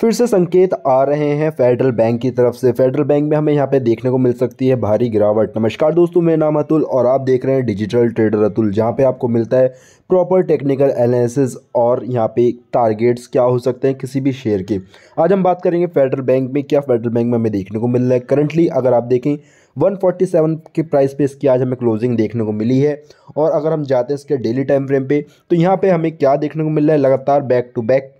फिर से संकेत आ रहे हैं फेडरल बैंक की तरफ से फेडरल बैंक में हमें यहाँ पे देखने को मिल सकती है भारी गिरावट नमस्कार दोस्तों मेरा नाम अतुल और आप देख रहे हैं डिजिटल ट्रेडर अतुल जहाँ पे आपको मिलता है प्रॉपर टेक्निकल एनालिसिस और यहाँ पे टारगेट्स क्या हो सकते हैं किसी भी शेयर के आज हम बात करेंगे फेडरल बैंक में क्या फेडरल बैंक में हमें देखने को मिल रहा है करंटली अगर आप देखें 147 के प्राइस पे इसकी आज हमें क्लोजिंग देखने को मिली है और अगर हम जाते हैं इसके डेली टाइम फ्रेम पे तो यहाँ पे हमें क्या देखने को मिल रहा है लगातार बैक टू बैक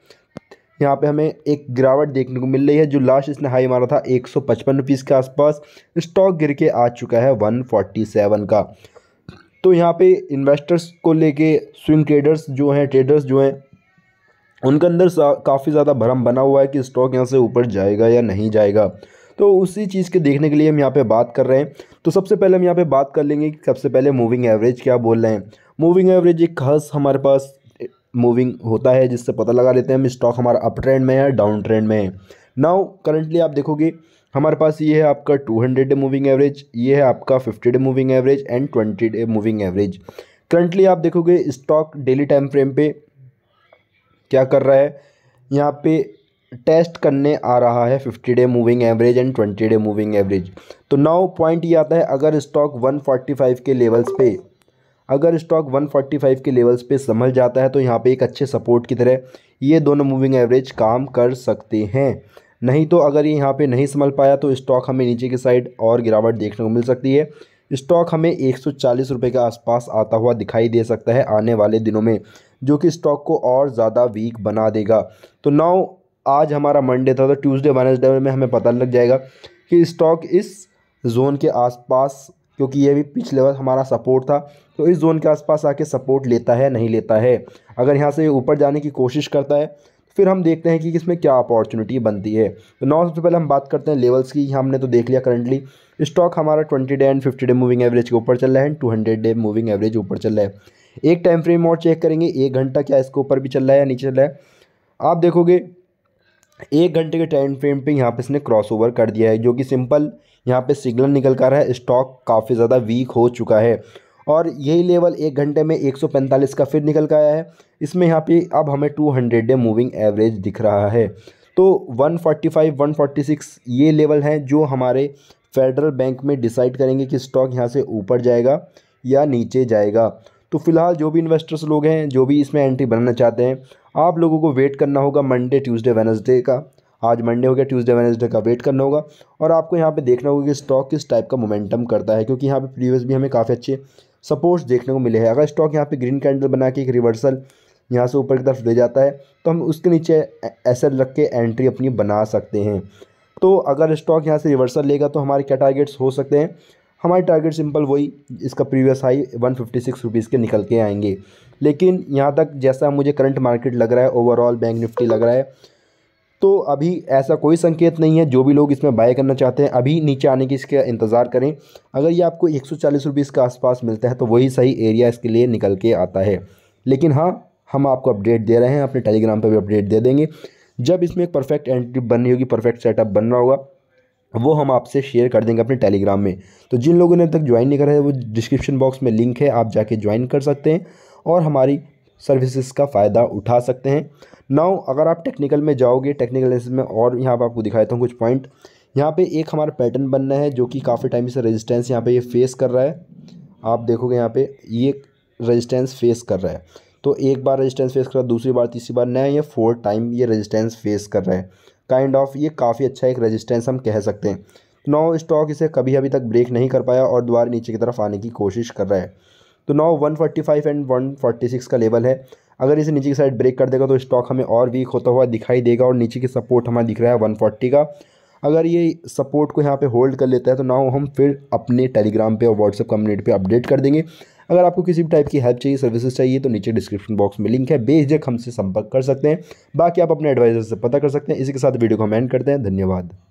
यहाँ पे हमें एक गिरावट देखने को मिल रही है जो लास्ट इसने हाई मारा था एक सौ के आसपास स्टॉक गिर के आ चुका है 147 का तो यहाँ पे इन्वेस्टर्स को लेके स्विंग ट्रेडर्स जो हैं ट्रेडर्स जो हैं उनके अंदर काफ़ी ज़्यादा भ्रम बना हुआ है कि स्टॉक यहाँ से ऊपर जाएगा या नहीं जाएगा तो उसी चीज़ के देखने के लिए हम यहाँ पे बात कर रहे हैं तो सबसे पहले हम यहाँ पे बात कर लेंगे कि सबसे पहले मूविंग एवरेज क्या बोल रहे हैं मूविंग एवरेज एक खास हमारे पास मूविंग होता है जिससे पता लगा लेते हैं हम स्टॉक हमारा अप ट्रेंड में है डाउन ट्रेंड में है नाउ करंटली आप देखोगे हमारे पास ये है आपका two hundred day moving average ये है आपका fifty day moving average and twenty day moving average currently आप देखोगे स्टॉक डेली टाइम फ्रेम पे क्या कर रहा है यहाँ पे टेस्ट करने आ रहा है fifty day moving average and twenty day moving average तो नाउ पॉइंट ये आता है अगर स्टॉक वन फोर्टी फाइव के लेवल्स पे अगर स्टॉक 145 के लेवल्स पे संभल जाता है तो यहाँ पे एक अच्छे सपोर्ट की तरह ये दोनों मूविंग एवरेज काम कर सकते हैं नहीं तो अगर ये यहाँ पे नहीं संभल पाया तो स्टॉक हमें नीचे की साइड और गिरावट देखने को मिल सकती है स्टॉक हमें एक रुपये के आसपास आता हुआ दिखाई दे सकता है आने वाले दिनों में जो कि स्टॉक को और ज़्यादा वीक बना देगा तो नाउ आज हमारा मंडे था तो ट्यूसडे वेनसडे में हमें पता लग जाएगा कि स्टॉक इस जोन के आसपास क्योंकि ये भी पिछले बार हमारा सपोर्ट था तो इस जोन के आसपास आके सपोर्ट लेता है नहीं लेता है अगर यहाँ से ऊपर जाने की कोशिश करता है तो फिर हम देखते हैं कि इसमें क्या अपॉर्चुनिटी बनती है तो नौ सबसे पहले हम बात करते हैं लेवल्स की हमने तो देख लिया करंटली स्टॉक हमारा twenty day and fifty day moving average के ऊपर चल रहा है two hundred day moving average ऊपर चल रहा है एक टाइम फ्रेम और चेक करेंगे एक घंटा क्या इसके ऊपर भी चल रहा है या नीचे चल रहा है आप देखोगे एक घंटे के टाइम फ्रेम पे यहाँ पे इसने क्रॉसओवर कर दिया है जो कि सिंपल यहाँ पे सिग्नल निकल कर रहा है स्टॉक काफ़ी ज़्यादा वीक हो चुका है और यही लेवल एक घंटे में 145 का फिर निकल कर आया है इसमें यहाँ पे अब हमें 200 डे मूविंग एवरेज दिख रहा है तो 145, 146 ये लेवल हैं जो हमारे फेडरल बैंक में डिसाइड करेंगे कि स्टॉक यहाँ से ऊपर जाएगा या नीचे जाएगा तो फिलहाल जो भी इन्वेस्टर्स लोग हैं जो भी इसमें एंट्री बनना चाहते हैं आप लोगों को वेट करना होगा मंडे ट्यूसडे वेनसडे का आज मंडे हो गया ट्यूसडे वेनसडे का वेट करना होगा और आपको यहाँ पे देखना होगा कि स्टॉक किस टाइप का मोमेंटम करता है क्योंकि यहाँ पे प्रीवियस भी हमें काफ़ी अच्छे सपोर्ट्स देखने को मिले हैं अगर स्टॉक यहाँ पे ग्रीन कैंडल बना के एक रिवर्सल यहाँ से ऊपर की तरफ ले जाता है तो हम उसके नीचे ऐसे रख के एंट्री अपनी बना सकते हैं तो अगर स्टॉक यहाँ से रिवर्सल लेगा तो हमारे क्या टारगेट्स हो सकते हैं हमारे टारगेट सिंपल वही इसका previous high one fifty six rupees के निकल के आएंगे लेकिन यहाँ तक जैसा मुझे करंट मार्केट लग रहा है ओवरऑल बैंक निफ्टी लग रहा है तो अभी ऐसा कोई संकेत नहीं है जो भी लोग इसमें बाय करना चाहते हैं अभी नीचे आने की इसका इंतज़ार करें अगर ये आपको एक सौ चालीस रुपीज़ के आसपास मिलता है तो वही सही एरिया इसके लिए निकल के आता है लेकिन हाँ हम आपको अपडेट दे रहे हैं अपने टेलीग्राम पर भी अपडेट दे देंगे जब इसमें एक परफेक्ट एंट्री बननी होगी परफेक्ट सेटअप बन रहा होगा वो हम आपसे शेयर कर देंगे अपने टेलीग्राम में तो जिन लोगों ने अब तक ज्वाइन नहीं करा है वो डिस्क्रिप्शन बॉक्स में लिंक है आप जाके ज्वाइन कर सकते हैं और हमारी सर्विसेज का फ़ायदा उठा सकते हैं नाउ अगर आप टेक्निकल में जाओगे टेक्निकल में और यहाँ पर आपको दिखाया हूँ कुछ पॉइंट यहाँ पे एक हमारा पैटर्न बनना है जो कि काफ़ी टाइम से रेजिस्टेंस यहाँ पे ये फेस कर रहा है आप देखोगे यहाँ पे ये रेजिस्टेंस फेस कर रहा है तो एक बार रेजिस्टेंस फेस कर रहा है दूसरी बार तीसरी बार नया ये फोर टाइम ये रेजिस्टेंस फेस कर रहा है काइंड ऑफ ये काफ़ी अच्छा एक रेजिस्टेंस हम कह सकते हैं नौ तो स्टॉक इसे कभी अभी तक ब्रेक नहीं कर पाया और दोबारा नीचे की तरफ आने की कोशिश कर रहा है तो नौ वन एंड वन का लेवल है अगर इसे नीचे की साइड ब्रेक कर देगा तो स्टॉक हमें और वीक होता हुआ दिखाई देगा और नीचे की सपोर्ट हमारा दिख रहा है वन का अगर ये सपोर्ट को यहाँ पे होल्ड कर लेता है तो ना हम फिर अपने टेलीग्राम पे और व्हाट्सअप कम्युनिटी पे अपडेट कर देंगे अगर आपको किसी भी टाइप की हेल्प चाहिए सर्विसेज चाहिए तो नीचे डिस्क्रिप्शन बॉक्स में लिंक है बेझक हमसे संपर्क कर सकते हैं बाकी आप अपने एडवाइजर से पता कर सकते हैं इसी के साथ वीडियो को कमेंट करते हैं धन्यवाद